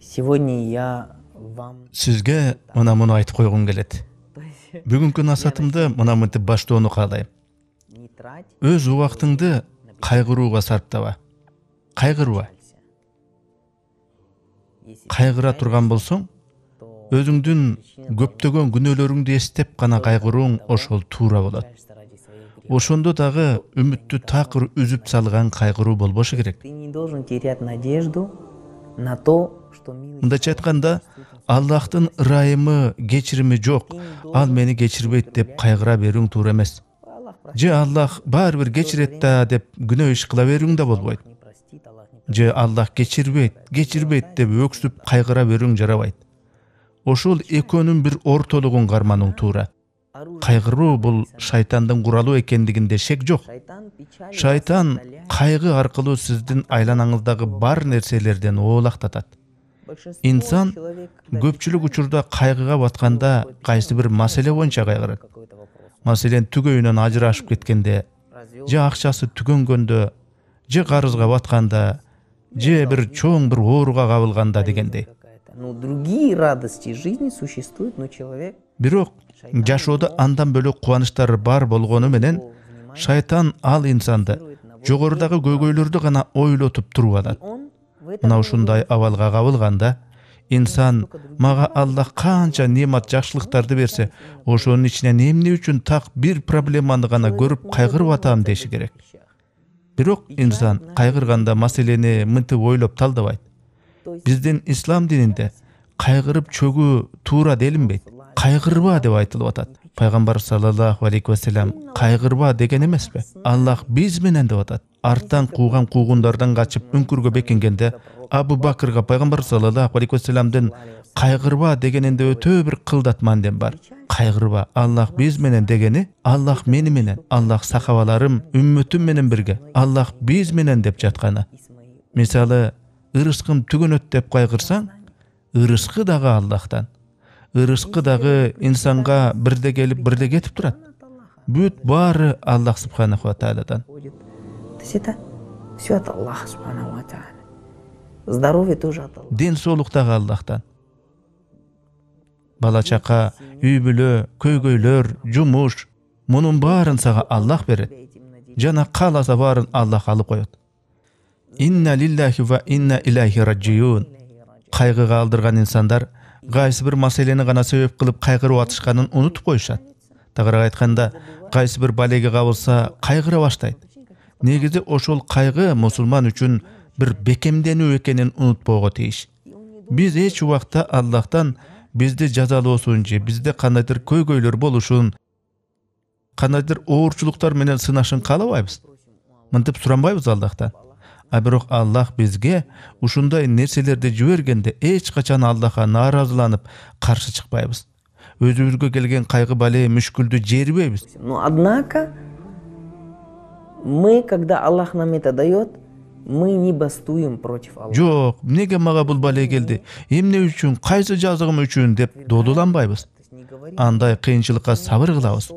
сегодня я вам сізге мына мұны айтып қойғым келеді бүгінгі насатымды мына мынтіп баштоону каалайм өз уақытыңды қайғыруға сарптаба кайгырба Қайғыра тұрған болсаң өзіңдің көптеген күнөөлөрүңдү эстеп қана кайгырууң ошол туура болады. ошондо дагы үмүттү такыр үзүп салган кайгыруу болбошу керек ты не должен терять надежду на то мындайча айтканда аллахтын ырайымы кечирими жок ал мени кечирбейт деп кайгыра берүүң туура эмес же аллах баары бир кечирет да деп күнөө иш кыла берүүң да болбойт же аллах кечирбейт кечирбейт деп өксүп кайгыра берүүң жарабайт ошол экөөнүн бир ортолугун кармануу туура кайгыруу бул шайтандын куралы экендигинде шек жок шайтан кайгы аркылуу сиздин айланаңыздагы бар нерселерден оолактатат инсан көпчүлүк учурда кайгыга батканда кайсы бир маселе боюнча кайгырат маселен түгөйүнөн ажырашып кеткенде же акчасы түгөнгөндө же карызга батканда же бир чоң бир ооруга кабылганда дегендей но другие радости жизни существуют но человек бирок жашоодо андан бөлөк кубанычтар бар болгону менен шайтан ал инсанды жогорудагы көйгөйлөрдү гана ойлотуп туруп алат мынау ушундай абалга кабылганда инсан мага аллах канча немат жакшылыктарды берсе ошонун ичинен эмне үчүн так бир проблеманы гана көрүп кайгырып атам деши керек бирок инсан кайгырганда маселени мынтип ойлоп талдабайт биздин ислам дининде кайгырып чөгүү туура делинбейт кайгырба деп айтылып атат пайғамбар саллаллаху алейхи уассалам қайғырба деген емес пе аллах біз менен деп атат арттан қуған қуғындардан қачып үңкірге бекінгенде абу бәкірға пайғамбар саллаллаху алейхи қайғырба дегенінде өтө бір қылдат мандем бар қайғырба аллах биз менен дегени аллах мени менен аллах сахабаларым үммүтүм менен бирге аллах биз менен деп жатканы мисалы ырыскым түгөнөт деп қайғырсаң ырысқы дагы аллахтан ырыскы дағы инсанга бірде келіп-бірде кетип тұрады. бүт бары аллах субханаху ва то есть это все от аллаха субханаху здоровье тоже от ден соолук аллахтан бала чака үй бүлө көйгөйлөр жумуш мунун баарын сага аллах берет жана кааласа баарын аллах алып коет инна лиллахи ва инна иляхи раджиюн кайгыга алдырган инсандар кайсы бир маселени гана себеп кылып кайгырып атышканын унутуп коюшат тагыраак айтканда кайсы бир балеге кабылса кайгыра баштайт негизи ошол кайгы мусулман үчүн бир бекемденүү экенин унутпоого тийиш Біз эч убакта аллахтан бизди жазалоосун же бизде кандайдыр көйгөйлөр болушун кандайдыр оорчулуктар менен сынашын каалабайбыз мынтип суранбайбыз аллахтан а бирок аллах бизге ушундай нерселерди жибергенде эч качан аллахка нааразыланып каршы чыкпайбыз өзүбүзгө келген кайгы бале мүшкүлдү жербейбиз но однако мы когда аллах нам это дает мы не бастуем против аллах жок эмнеге мага бул бале келди эмне үчүн кайсы жазыгым үчүн деп доодуланбайбыз андай кыйынчылыкка сабыр кылабыз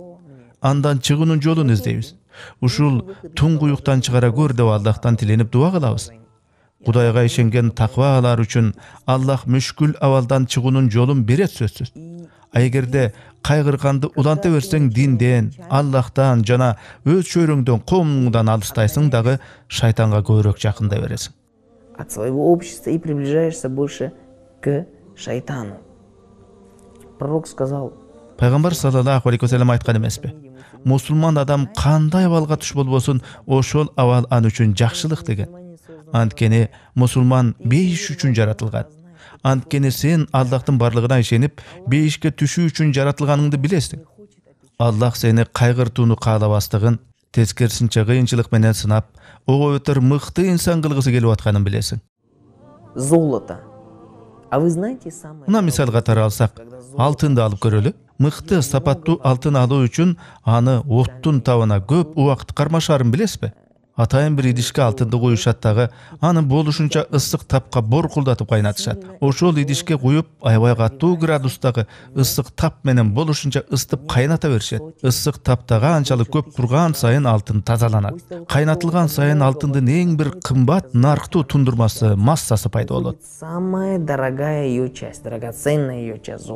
андан чыгуунун жолун издейбиз ушул туң куюктан чыгара көр деп аллахтан тиленип дуа кылабыз кудайга ишенген такваалар үчүн аллах мүшкүл абалдан чыгуунун жолун берет сөзсүз а эгерде кайгырканды уланта берсең динден аллахтан жана өз чөйрөңдөн коомуңдан алыстайсың дагы шайтанга көбүрөөк жакындай бересиң от своего общества и приближаешься больше к шайтану пророк сказал пайгамбар саллаллаху алейхи вассалам айткан эмеспи мусулман адам кандай абалга туш болбосун ошол абал ан үчүн жакшылык деген анткени мусулман бейиш үчүн жаратылган анткени сен аллахтын барлыгына ишенип бейишке түшүү үчүн жаратылганыңды билесиң аллах сени кайгыртууну каалабастыгын тескерисинче кыйынчылык менен сынап ого бетер мыкты инсан кылгысы келип атканын билесиң золото а вы знаете самое мына мисалга алсақ алтынды алып көрөлү мыкты сапаттуу алтын алу үчүн аны оттун табына көп убакыт кармашаарын билесизби атайын бир идишке алтынды куюшат дагы аны болушунча тапқа тапка боркулдатып кайнатышат ошол идишке куюп аябай катуу градустагы ысык тап менен болушунча ыстып қайната беришет ысык таптаға анчалык көп курган сайын алтын тазаланат Қайнатылған сайын алтындын эң бір қымбат нарктуу тундурмасы массасы пайда болот самая дорогая ее часть драгоценная ее часть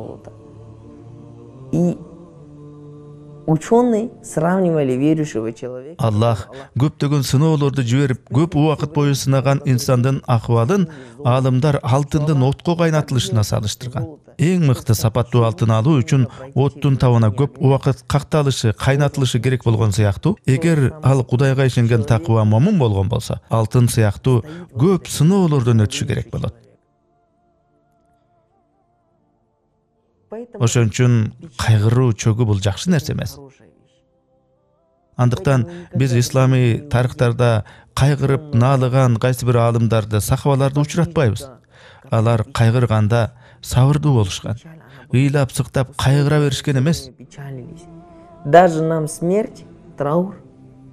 ученый сравнивали верующего человека аллах көптөгөн сыноолорду жиберип көп уақыт бою сынаган инсандын акыбалын аалымдар алтындын отко кайнатылышына салыштырган эң мыкты сапаттуу алтын алуу үчүн оттун табына көп уақыт қақталышы, кайнатылышы керек болгон сыяктуу эгер ал құдайға ишенген такыба момун болған болса, алтын сыяктуу көп сыноолордон өтүшү керек болот ошон үчүн кайгыруу чөгүү бул жакшы нерсе эмес андыктан биз исламий тарыхтарда кайгырып э, наалыган кайсы бир аалымдарды сахабаларды учуратпайбыз алар кайгырганда сабырдуу болушкан ыйлап сыктап кайгыра беришкен эмес даже нам смерть траур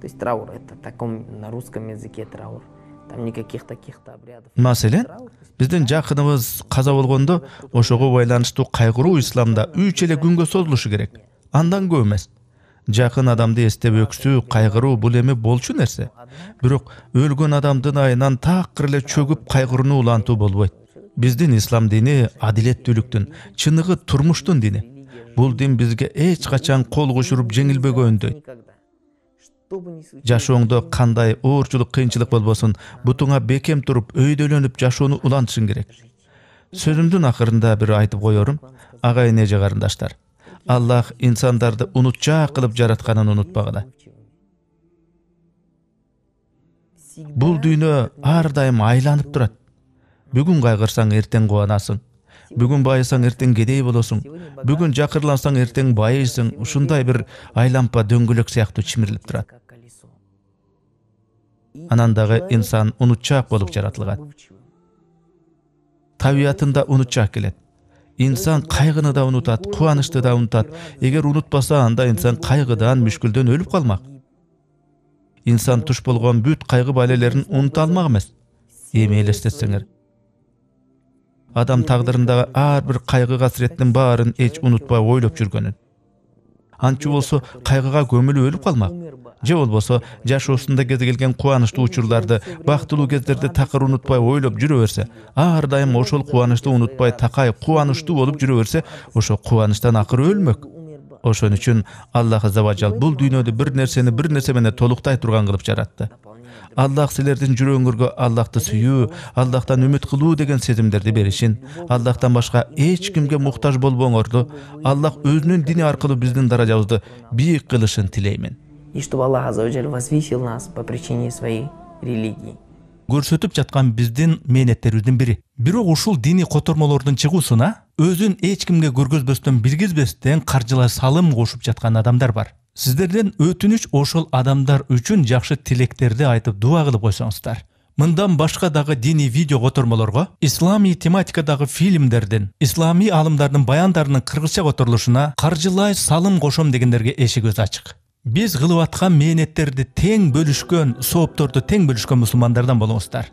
то есть траур это таком на русском языке траур никаких таких то обрядов маселен биздин жакыныбыз каза болгондо ошого байланыштуу кайгыруу исламда үч эле күнгө созулушу керек андан көп эмес жакын адамды эстеп өксүү кайгыруу бул эми болчу нерсе бирок өлгөн адамдын айынан такыр эле чөгүп кайгырууну улантуу болбойт биздин ислам дини адилеттүүлүктүн чыныгы турмуштун дини бул дин бизге эч качан кол кушуруп жеңилбөгөнүн дейт жашооңдо кандай оорчулук кыйынчылык болбосун бутуңа бекем туруп өйдөлөнүп жашоону улантышың керек сөзүмдүн акырында бир айтып коерум ага эне же карындаштар аллах инсандарды унутчаак кылып жаратканын унутпагыла бул дүйнө ар дайым айланып турат бүгүн кайгырсаң эртең кубанасың бүгүн байысаң эртең кедей болосуң бүгүн жакырлансаң эртең байыйсың ушундай бир айлампа дөңгөлөк сыяктуу чимирилип турат дагы инсан унутчаак болуп жаратылган табиятында унутчаак келет инсан кайгыны да унутат кубанычты да унутат эгер унутпаса анда инсан кайгыдан мүшкүлдөн өлүп калмак инсан туш болгон бүт кайгы балелерин унута алмак эмес эми элестетсеңер адам тагдырындагы ар бир кайгы касиреттин баарын эч унутпай ойлоп жүргөнүн Анчу болсо кайгыга көмүлүп өлүп калмак же болбосо жашоосунда кез келген кубанычтуу учурларды бактылуу кездерди такыр унутпай ойлоп жүрө берсе ар дайым ошол кубанычты унутпай такай кубанычтуу болуп жүрө берсе ошо кубанычтан акыры өлмөк ошон үчүн аллах азабажал бул дүйнөдө бир нерсени бир нерсе менен толуктай турган кылып жаратты аллах силердин жүрөгүңөргө аллахты сүйүү аллахтан үмүт кылуу деген сезимдерди беришин аллахтан башка эч кимге муктаж болбоңорду аллах өзүнүн дини аркылуу биздин даражабызды бийик кылышын тилеймин и чтобы Аллах Азауджаль возвысил нас по причине своей религии. көрсөтүп жаткан биздин мээнеттерибиздин бири бирок ушул диний котормолордун чыгуусуна өзүн эч кимге көргөзбөстөн билгизбестен каржылай салым кошуп жаткан адамдар бар сиздерден өтүнүч ошол адамдар үчүн жакшы тилектерди айтып дуба кылып койсоңуздар мындан башка дагы диний видео котормолорго исламий тематикадагы фильмдердин исламий аалымдардын баяндарынын кыргызча которулушуна каржылай салым кошом дегендерге эшигибиз ачык биз кылып аткан мээнеттерди тең бөлүшкөн соопторду тең бөлүшкөн мусулмандардан болуңуздар